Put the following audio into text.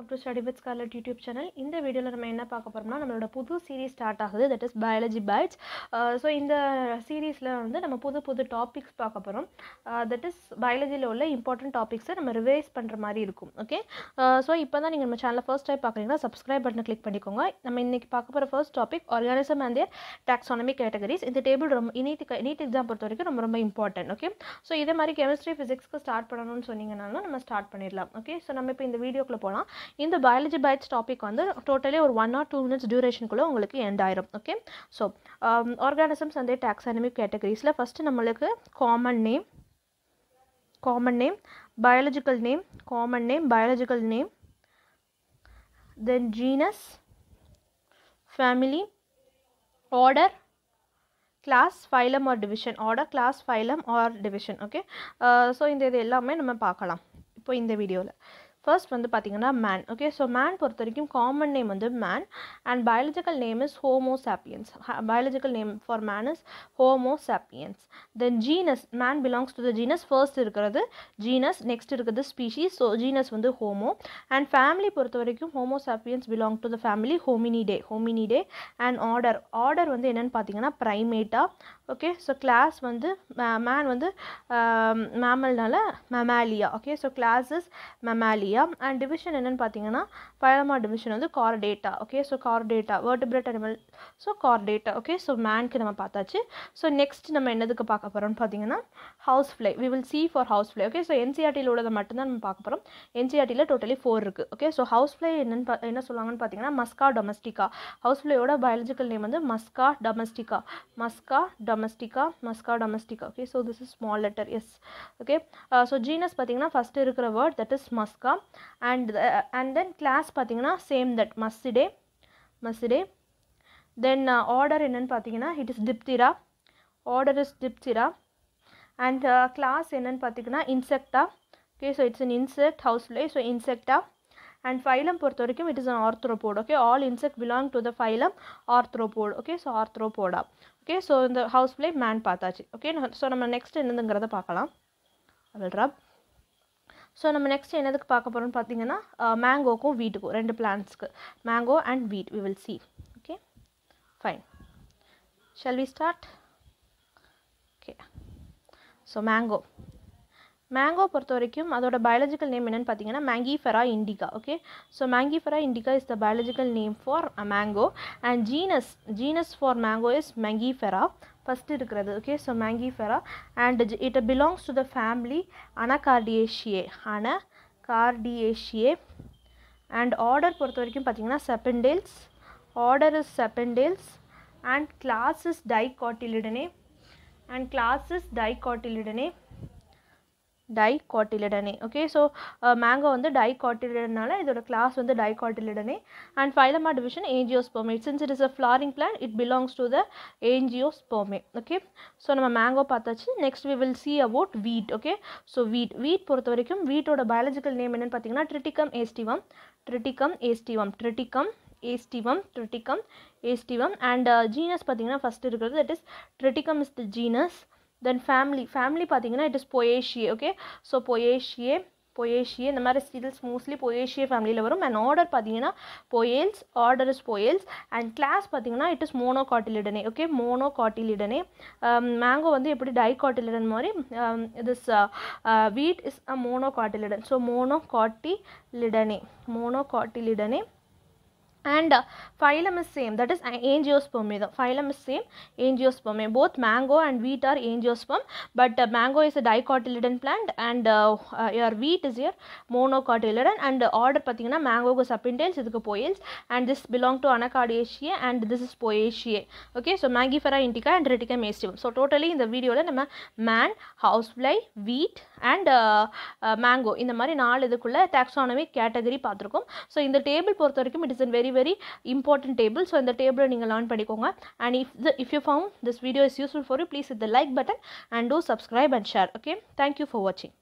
welcome to study with Scholat YouTube channel இந்த வீடியோவில் நம்ம என்ன பார்க்க போகிறோம்னா நம்மளோட புது சீரீஸ் ஸ்டார்ட் ஆகுது that is biology batch so இந்த சீரீஸில் வந்து நம்ம புது புது டாபிக்ஸ் பார்க்க போகிறோம் தட் இஸ் பயாலஜியில் உள்ள இம்பார்ட்டன்ட் டாபிக்ஸை நம்ம ரிவைஸ் பண்ணுற மாதிரி இருக்கும் ஓகே ஸோ uh, இப்போ தான் நீங்கள் நம்ம சேனலை ஃபர்ஸ்ட் டைம் பார்க்குறீங்கன்னா சப்ஸ்கிரைப் பட்டனை கிளிக் பண்ணிக்கோங்க நம்ம இன்றைக்கி பார்க்க போகிற first topic organism and their taxonomy categories இந்த டேபிள் ரொம்ப நீட் நீட் எக்ஸாம் பொறுத்த வரைக்கும் ரொம்ப ரொம்ப இம்பார்ட்டன்ட் ஓகே ஸோ இதே மாதிரி கெமிஸ்ட்ரி ஃபிசிக்ஸ்க்கு ஸ்டார்ட் பண்ணணும்னு சொன்னீங்கன்னாலும் நம்ம ஸ்டார்ட் பண்ணிடலாம் ஓகே ஸோ நம்ம இப்போ இந்த வீடியோக்குள்ளே போகலாம் இந்த பயாலஜி பைட்ஸ் டாபிக் வந்து டோட்டலி ஒரு ஒன் ஆர் டூ மினிட்ஸ் டியூரேஷனுக்குள்ளே உங்களுக்கு எண்ட் ஆயிரும் okay so organisms and taxonomic கேட்டகரிஸில் ஃபஸ்ட்டு நம்மளுக்கு common name common name biological name common name biological name then genus family order class phylum or division order class phylum or division okay so இந்த இது எல்லாமே நம்ம பார்க்கலாம் இப்போ இந்த வீடியோவில் ஃபர்ஸ்ட் வந்து பார்த்திங்கன்னா மேன் ஓகே ஸோ மேன் பொறுத்த வரைக்கும் காமன் நேம் வந்து man and biological name is Homo sapiens biological name for man is Homo sapiens then genus man belongs to the genus first இருக்கிறது ஜீனஸ் நெக்ஸ்ட் இருக்கிறது species so genus வந்து Homo and family பொறுத்த வரைக்கும் Homo sapiens belong to the family Hominidae Hominidae and order order வந்து என்னென்னு பார்த்தீங்கன்னா ப்ரைமேட்டா okay so class வந்து மேன் வந்து மேமல்னால Mammalia okay so class is Mammalia area and division என்னென்னு பார்த்தீங்கன்னா பழமா டிவிஷன் வந்து chordata okay so chordata vertebrate animal so chordata okay so மேன்க்கு நம்ம பார்த்தாச்சு ஸோ நெக்ஸ்ட் நம்ம என்னதுக்கு பார்க்க போகிறோம்னு பார்த்தீங்கன்னா house fly we will e see for house fly okay so என்சிஆர்டியில் உள்ளதை மட்டும்தான் நம்ம பார்க்க போகிறோம் என்சிஆர்டியில் e டோட்டலி ஃபோர் இருக்குது ஓகே ஸோ ஹவுஸ் ஃப்ளை என்னென்னு என்ன சொல்லுவாங்கன்னு பார்த்தீங்கன்னா மஸ்கா டொமஸ்டிகா ஹவுஸ் ஃப்ளையோட பயாலஜிக்கல் நேம் வந்து Musca domestica Musca domestica Musca domestica okay so this is small letter S okay so genus பார்த்தீங்கன்னா ஃபஸ்ட்டு இருக்கிற word that is Musca and and then class பார்த்தீங்கன்னா same that Muscidae Muscidae then order என்னன்னு பார்த்தீங்கன்னா it is Diptera order is Diptera and class என்னன்னு பார்த்தீங்கன்னா Insecta okay so it's an insect ஹவுஸ்லே so Insecta and phylum பொறுத்த வரைக்கும் it is an arthropod okay all insect belong to the phylum arthropod okay so Arthropoda okay so இந்த house fly man பார்த்தாச்சு okay so நம்ம next என்னதுங்கிறத பார்க்கலாம் அல் ரப் so நம்ம நெக்ஸ்ட் என்னதுக்கு பார்க்க போகிறோம்னு பார்த்தீங்கன்னா மேங்கோக்கும் வீட்டுக்கும் ரெண்டு பிளான்ஸ்க்கு mango and wheat we will see okay fine shall we start okay so mango mango பொறுத்த வரைக்கும் அதோட பயாலஜிக்கல் நேம் என்னென்னு பார்த்தீங்கன்னா Mangifera indica okay so Mangifera indica is the biological name for mango and genus genus for mango is Mangifera first இருக்கிறது okay so Mangifera and it belongs to the family Anacardiaceae Anacardiaceae and order பொறுத்த வரைக்கும் பார்த்தீங்கன்னா Sapindales order is செப்பண்டேல்ஸ் and classes Dicotyledonae and classes Dicotyledonae Dicotyledonae okay so mango வந்து டை காட்டிலிடனால இதோட class வந்து Dicotyledonae and ஃபைலமா division Angiospermae since it is a flowering plant it belongs to the Angiospermae okay so நம்ம mango பார்த்தாச்சு next we will see about wheat okay so wheat wheat பொறுத்த வரைக்கும் வீட்டோட பயாலஜிக்கல் நேம் என்னென்னு பார்த்தீங்கன்னா Triticum aestivum Triticum aestivum Triticum aestivum Triticum aestivum and genus பார்த்தீங்கன்னா first இருக்கிறது that is Triticum is the genus then family family பார்த்தீங்கன்னா it is Poaceae okay so Poaceae Poaceae இந்த மாதிரி சீரியல்ஸ் மோஸ்ட்லி பொயேஷியே ஃபேமிலியில் வரும் and order பார்த்தீங்கன்னா Poales order is Poales and class பார்த்தீங்கன்னா it is Monocotyledonae okay Monocotyledonae mango வந்து எப்படி dicotyledon மாதிரி இது wheat is a monocotyledon so Monocotyledonae Monocotyledonae and uh, phylum is same that is angiosperm the phylum is same angiosperm both mango and wheat are angiosperm but uh, mango is a dicotyledon plant and uh, your wheat is your monocotyledon and order pathina mango is apintales idhukku poils and this belong to anacardiaceae and this is poaceae okay so mangifera indica and retica maestivum so totally இந்த வீடியோவில் நம்ம man ஹவுஸ்ஃப்ளை வீட் and mango இந்த மாதிரி நாலு இதுக்குள்ளே taxonomy category பார்த்துருக்கோம் so இந்த டேபிள் பொறுத்த வரைக்கும் it is an very very very important table so இந்த டேபிளை நீங்கள் லேர்ன் பண்ணிக்கோங்க and if the if you found this video is useful for you please hit the like button and do subscribe and share okay thank you for வாட்சிங்